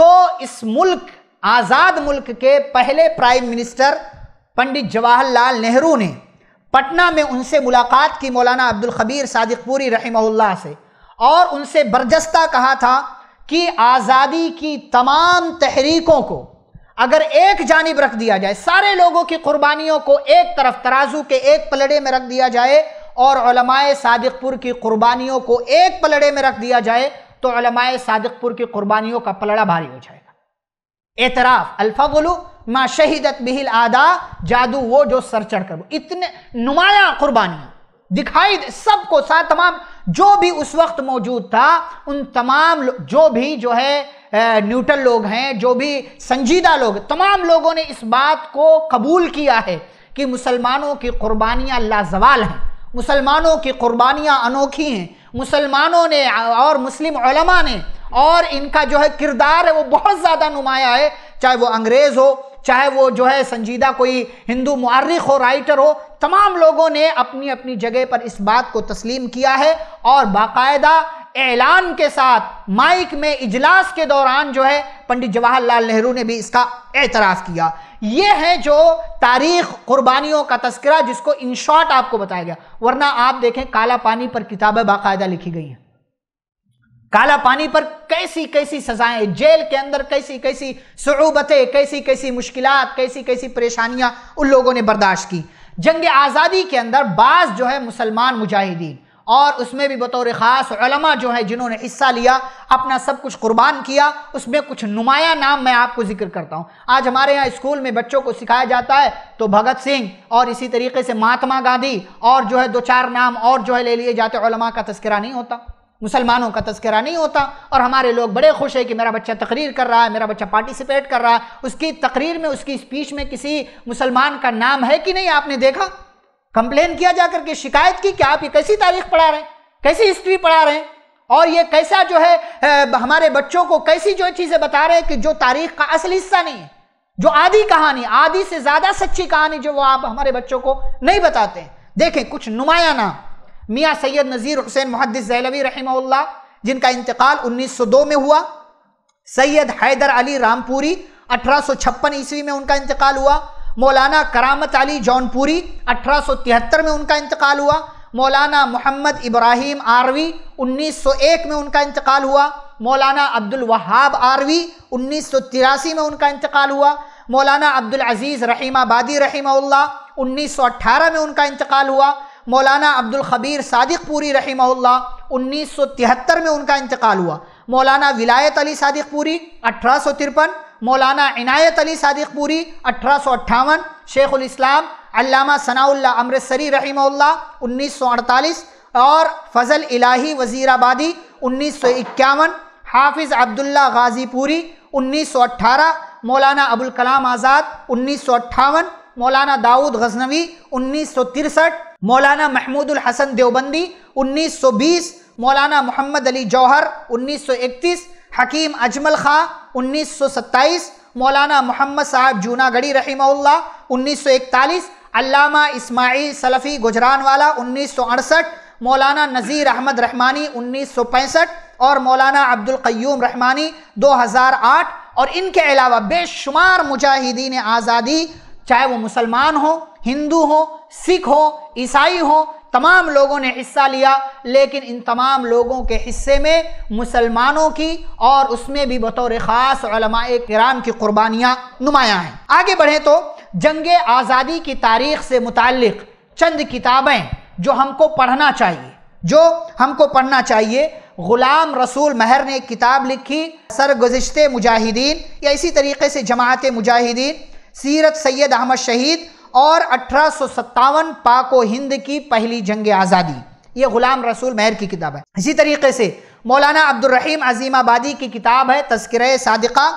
तो इस मुल्क आज़ाद मुल्क के पहले प्राइम मिनिस्टर पंडित जवाहरलाल नेहरू ने पटना में उनसे मुलाकात की मौलाना अब्दुल खबीर पूरी रही से और उनसे बर्जस्ता कहा था कि आज़ादी की तमाम तहरीकों को अगर एक जानब रख दिया जाए सारे लोगों की कुर्बानियों को एक तरफ तराजू के एक पलड़े में रख दिया जाए और सादिकपुर की कुर्बानियों को एक पलड़े में रख दिया जाए तो सादिकपुर की कुर्बानियों का पलड़ा भारी हो जाएगा एतराफ अल्फागुलू माँ शहीदत बिहिल आदा जादू वो जो सर चढ़ कर इतने नुमाया कुर्बानियों दिखाई सबको सा तमाम जो भी उस वक्त मौजूद था उन तमाम जो भी जो है न्यूट्रल लोग हैं जो भी संजीदा लोग तमाम लोगों ने इस बात को कबूल किया है कि मुसलमानों की कुर्बानियां लाजवाल हैं मुसलमानों की कुर्बानियां अनोखी हैं मुसलमानों ने और मुस्लिम ने और इनका जो है किरदार है वो बहुत ज़्यादा नुमाया है चाहे वो अंग्रेज़ हो चाहे वो जो है संजीदा कोई हिंदू मार्रख हो राइटर हो तमाम लोगों ने अपनी अपनी जगह पर इस बात को तस्लीम किया है और बाकायदा ऐलान के साथ माइक में इजलास के दौरान जो है पंडित जवाहरलाल नेहरू ने भी इसका एतराज़ किया ये है जो तारीख कुर्बानियों का तस्करा जिसको इन शॉर्ट आपको बताया गया वरना आप देखें काला पानी पर किताबें बाकायदा लिखी गई हैं काला पानी पर कैसी कैसी सजाएं जेल के अंदर कैसी कैसी सरूबतें कैसी कैसी मुश्किल कैसी कैसी परेशानियां उन लोगों ने बर्दाश्त की जंग आज़ादी के अंदर बाज जो है मुसलमान मुजाहिदीन और उसमें भी बतौर ख़ास जो है जिन्होंने हिस्सा लिया अपना सब कुछ कुर्बान किया उसमें कुछ नुमाया नाम मैं आपको जिक्र करता हूँ आज हमारे यहाँ स्कूल में बच्चों को सिखाया जाता है तो भगत सिंह और इसी तरीके से महात्मा गांधी और जो है दो चार नाम और जो है ले लिए जाते का तस्करा नहीं होता मुसलमानों का तस्करा नहीं होता और हमारे लोग बड़े खुश है कि मेरा बच्चा तकरीर कर रहा है मेरा बच्चा पार्टिसिपेट कर रहा है उसकी तकरीर में उसकी स्पीच में किसी मुसलमान का नाम है कि नहीं आपने देखा कंप्लेन किया जा करके शिकायत की कि आप ये कैसी तारीख पढ़ा रहे हैं कैसी हिस्ट्री पढ़ा रहे हैं और ये कैसा जो है हमारे बच्चों को कैसी जो चीज़ें बता रहे हैं कि जो तारीख का असल हिस्सा नहीं है जो आधी कहानी आधी से ज़्यादा सच्ची कहानी जो वो आप हमारे बच्चों को नहीं बताते देखें कुछ नुमाया नाम मियाँ सैयद नज़ीर हुसैन मुहदस जैलवी रहीमल्ला जिनका इंतकाल 1902 में हुआ सैयद हैदर अली रामपुरी अठारह ईस्वी में उनका इंतकाल हुआ मौलाना करामत अली जौनपुरी अठारह में उनका इंतकाल हुआ मौलाना मोहम्मद इब्राहिम आरवी 1901 में उनका इंतकाल हुआ मौलाना अब्दुल वहाब आरवी तिरासी में उनका इंतकाल हुआ मौलाना अब्दुल अजीज़ रहीमाबादी सौ अट्ठारह में उनका इंतकाल हुआ मौलाना अब्दुल खबीर उन्नीस सौ तिहत्तर में उनका इंतकाल हुआ मौलाना विलायत अली पूरी अठारह सौ तिरपन मौलाना इनायत अली पूरी अठारह सौ शेखुल इस्लाम अल्लामा सनाउल्ला अमृतसरी उन्नीस सौ अड़तालीस और फजल इलाही वज़ीराबादी उन्नीस सौ इक्यावन हाफिज़ अब्दुल्ला गाजीपुरी अट्ठारह मौलाना अबुल कलाम आज़ाद उन्नीस सौ अट्ठावन मौलाना दाऊद गजनवी उन्नीस मौलाना महमूदुल हसन देवबंदी 1920 मौलाना मोहम्मद अली जौहर 1931 हकीम अजमल खां 1927 मौलाना मोहम्मद साहब जूनागढ़ी सौ इकतालीस अल्लामा इस्माइल सलफ़ी गुजरान वाला उन्नीस मौलाना नज़ीर अहमद रहमानी पैंसठ और मौलाना अब्दुल कयूम रहमानी 2008 और इनके अलावा बेशुमार मुजाहिदीन आज़ादी चाहे वो मुसलमान हो हिंदू हो सिख हो ईसाई हो तमाम लोगों ने हिस्सा लिया लेकिन इन तमाम लोगों के हिस्से में मुसलमानों की और उसमें भी बतौर ख़ास कराम की कुर्बानियाँ नुमायाँ हैं आगे बढ़ें तो जंग आज़ादी की तारीख से मुतल चंद किताबें जो हमको पढ़ना चाहिए जो हमको पढ़ना चाहिए ग़ुलाम रसूल महर ने एक किताब लिखी सरगुजश्त मुजाहिदीन या इसी तरीके से जमात मुजाहिदीन सीरत सैयद अहमद शहीद और अठारह पाको हिंद की पहली जंग आज़ादी ये ग़ुलाम रसूल महर की किताब है इसी तरीके से मौलाना अब्दुलरहीम अजीमाबादी की किताब है तस्कर सादिका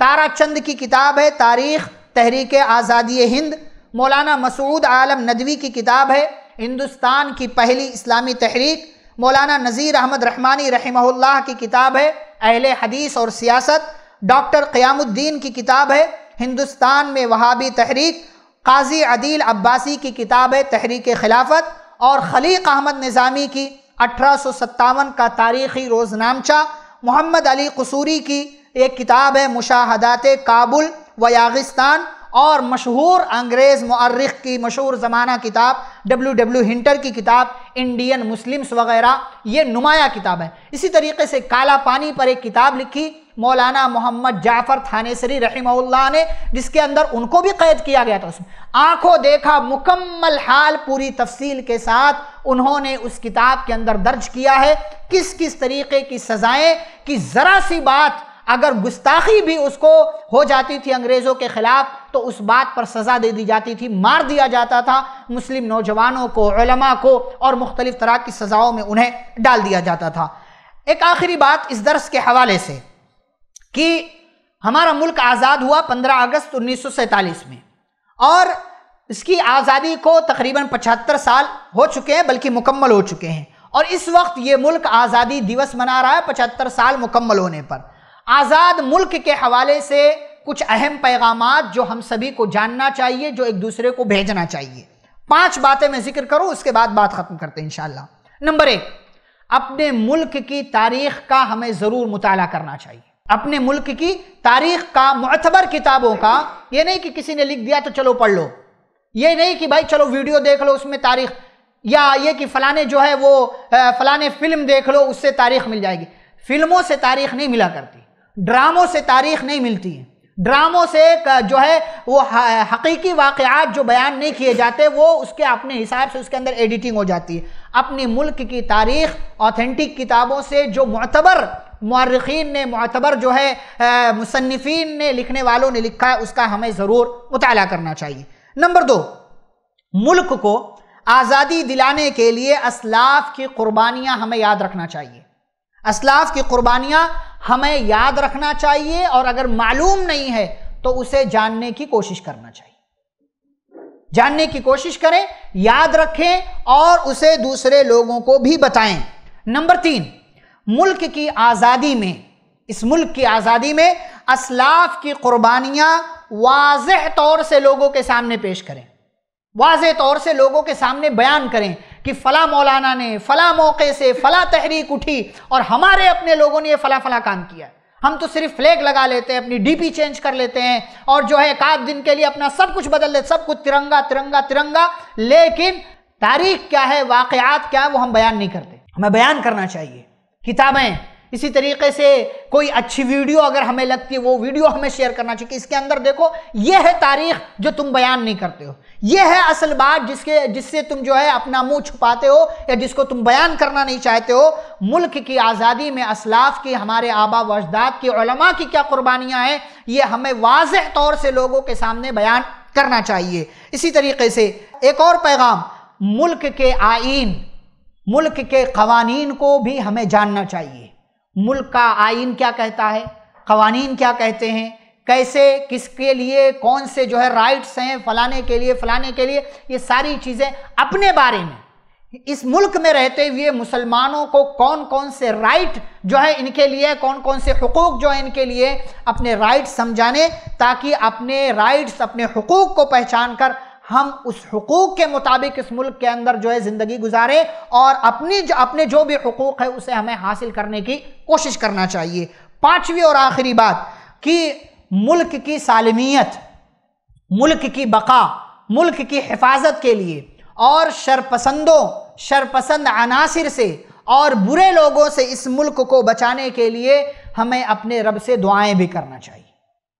तारा चंद की किताब है तारीख़ तहरीक आज़ादी हिंद मौलाना मसूद आलम नदवी की किताब है हिंदुस्तान की पहली इस्लामी तहरीक मौलाना नज़ीर अहमद रहमानी रहमल्ला की किताब है अहल हदीस और सियासत डॉक्टर क्यामुद्दीन की किताब है हिंदुस्तान में वहाबी तहरीक काजी अदील अब्बासी की किताब है तहरीक खिलाफत और खलीक अहमद निज़ामी की अठारह का तारीखी रोज़नामचा मोहम्मद अली कसूरी की एक किताब है मुशाहदात काबुल व यागिस्तान और मशहूर अंग्रेज़ मर्रख की मशहूर ज़माना किताब डब्ल्यू डब्ल्यू हिंटर की किताब इंडियन मुस्लिम्स वगैरह ये नुमाया किताब है इसी तरीके से काला पानी पर एक किताब लिखी मौलाना मोहम्मद जाफर थानेसरी रहीमल्ला ने जिसके अंदर उनको भी कैद किया गया था उसमें आंखों देखा मुकम्मल हाल पूरी तफसील के साथ उन्होंने उस किताब के अंदर दर्ज किया है किस किस तरीके की सज़ाएं कि ज़रा सी बात अगर गुस्ताखी भी उसको हो जाती थी अंग्रेज़ों के ख़िलाफ़ तो उस बात पर सज़ा दे दी जाती थी मार दिया जाता था मुस्लिम नौजवानों को उलमा को और मुख्तलिफ़ तरह की सज़ाओं में उन्हें डाल दिया जाता था एक आखिरी बात इस दर्स के हवाले से कि हमारा मुल्क आज़ाद हुआ 15 अगस्त 1947 में और इसकी आज़ादी को तकरीबन 75 साल हो चुके हैं बल्कि मुकम्मल हो चुके हैं और इस वक्त ये मुल्क आज़ादी दिवस मना रहा है 75 साल मुकम्मल होने पर आज़ाद मुल्क के हवाले से कुछ अहम पैगाम जो हम सभी को जानना चाहिए जो एक दूसरे को भेजना चाहिए पांच बातें मैं जिक्र करूं उसके बाद बात ख़त्म करते हैं इंशाल्लाह नंबर एक अपने मुल्क की तारीख का हमें ज़रूर मुताला करना चाहिए अपने मुल्क की तारीख का मतबर किताबों का ये नहीं कि किसी ने लिख दिया तो चलो पढ़ लो ये नहीं कि भाई चलो वीडियो देख लो उसमें तारीख या ये कि फ़लाने जो है वो फ़लाने फिल्म देख लो उससे तारीख मिल जाएगी फिल्मों से तारीख नहीं मिला करती ड्रामों से तारीख नहीं मिलती है ड्रामों से जो है वो हकीकी वाकयात जो बयान नहीं किए जाते वो उसके अपने हिसाब से उसके अंदर एडिटिंग हो जाती है अपने मुल्क की तारीख ऑथेंटिक किताबों से जो मतबर मर्रखीन ने मतबर जो है मुसनफिन ने लिखने वालों ने लिखा है उसका हमें ज़रूर मुताल करना चाहिए नंबर दो मुल्क को आज़ादी दिलाने के लिए असलाफ की कुर्बानियाँ हमें याद रखना चाहिए असलाफ की कुर्बानियाँ हमें याद रखना चाहिए और अगर मालूम नहीं है तो उसे जानने की कोशिश करना चाहिए जानने की कोशिश करें याद रखें और उसे दूसरे लोगों को भी बताएं नंबर तीन मुल्क की आज़ादी में इस मुल्क की आज़ादी में असलाफ की कुर्बानियां वाज तौर से लोगों के सामने पेश करें वाज तौर से लोगों के सामने बयान करें कि फ़ला मौलाना ने फ़ला मौके से फ़ला तहरीक उठी और हमारे अपने लोगों ने ये फ़ला फ़ला काम किया हम तो सिर्फ फ्लैग लगा लेते हैं अपनी डीपी चेंज कर लेते हैं और जो है एक आध दिन के लिए अपना सब कुछ बदल लेते सब कुछ तिरंगा तिरंगा तिरंगा लेकिन तारीख क्या है वाकयात क्या है वो हम बयान नहीं करते हमें बयान करना चाहिए किताबें इसी तरीके से कोई अच्छी वीडियो अगर हमें लगती है वो वीडियो हमें शेयर करना चाहिए इसके अंदर देखो ये है तारीख जो तुम बयान नहीं करते हो ये है असल बात जिसके जिससे तुम जो है अपना मुंह छुपाते हो या जिसको तुम बयान करना नहीं चाहते हो मुल्क की आज़ादी में असलाफ की हमारे आबा वजदाद की उलमा की क्या कुर्बानियाँ हैं ये हमें वाज तौर से लोगों के सामने बयान करना चाहिए इसी तरीके से एक और पैगाम मुल्क के आइन मुल्क के कवानीन को भी हमें जानना चाहिए मुल्क का आइन क्या कहता है कवानीन क्या कहते हैं कैसे किसके लिए कौन से जो है राइट्स हैं फलाने के लिए फलाने के लिए ये सारी चीज़ें अपने बारे में इस मुल्क में रहते हुए मुसलमानों को कौन कौन से राइट जो है इनके लिए कौन कौन से हकूक़ जो है इनके लिए अपने राइट समझाने ताकि अपने राइट्स अपने हकूक़ को पहचान कर हम उस हकूक़ के मुताबिक इस मुल्क के अंदर जो है ज़िंदगी गुजारें और अपनी जो अपने जो भी हकूक़ है उसे हमें हासिल करने की कोशिश करना चाहिए पांचवी और आखिरी बात कि मुल्क की सालमियत मुल्क की बका मुल्क की हिफाजत के लिए और शरपसंदों शरपसंद अनासर से और बुरे लोगों से इस मुल्क को बचाने के लिए हमें अपने रब से दुआएं भी करना चाहिए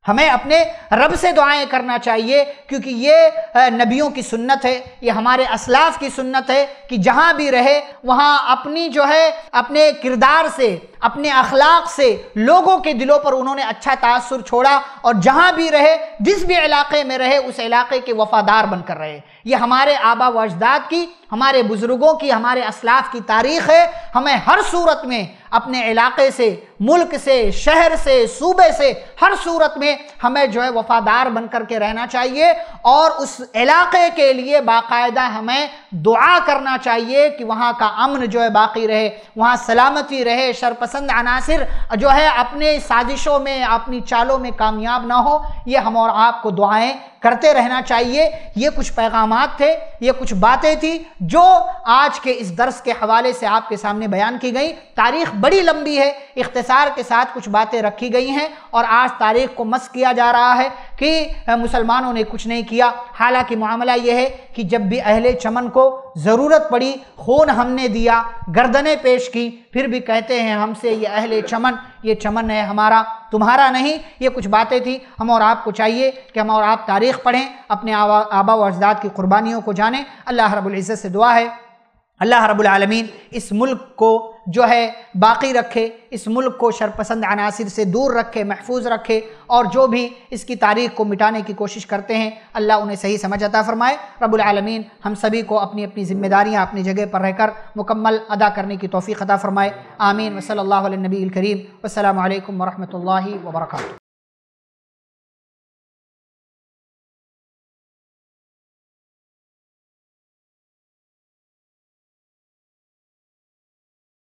हमें अपने रब से दुआएं करना चाहिए क्योंकि ये नबियों की सुन्नत है ये हमारे असलाफ की सुन्नत है कि जहाँ भी रहे वहाँ अपनी जो है अपने किरदार से अपने अखलाक से लोगों के दिलों पर उन्होंने अच्छा तासर छोड़ा और जहाँ भी रहे जिस भी इलाके में रहे उस इलाके के वफादार बनकर रहे ये हमारे आबा अजदाद की हमारे बुज़ुर्गों की हमारे असलाफ की तारीख़ है हमें हर सूरत में अपने इलाके से मुल्क से शहर से सूबे से हर सूरत में हमें जो है वफ़ादार बन कर के रहना चाहिए और उस इलाके के लिए बाकायदा हमें दुआ करना चाहिए कि वहाँ का अमन जो है बाकी रहे वहाँ सलामती रहे शरपसंद अनासर जो है अपने साजिशों में अपनी चालों में कामयाब ना हो ये हम और आपको दुआएँ करते रहना चाहिए ये कुछ पैगाम थे ये कुछ बातें थी जो आज के इस दर्स के हवाले से आपके सामने बयान की गई तारीख बड़ी लंबी है इख्तसार के साथ कुछ बातें रखी गई हैं और आज तारीख को मस किया जा रहा है कि मुसलमानों ने कुछ नहीं किया हालांकि मामला यह है कि जब भी अहले चमन को ज़रूरत पड़ी खून हमने दिया गर्दनें पेश की फिर भी कहते हैं हमसे ये अहले चमन ये चमन है हमारा तुम्हारा नहीं ये कुछ बातें थी हम और आपको चाहिए कि हम और आप तारीख़ पढ़ें अपने आबा व अजदाद की कुर्बानियों को जानें अल्लाह रबुल्ज़त से दुआ है अल्लाह रब्बुल आलमीन इस मुल्क को जो है बाकी रखे इस मुल्क को शरपसंद अनासर से दूर रखे महफूज रखे और जो भी इसकी तारीख को मिटाने की कोशिश करते हैं अल्लाह उन्हें सही समझ अता फ़रमाए रब्बुल आलमीन हम सभी को अपनी अपनी जिम्मेदारियाँ अपनी जगह पर रहकर मुकम्मल अदा करने की तोफ़ी अता फ़रमाए आमीन वसल नबी करीम वसलम वरहमल वर्का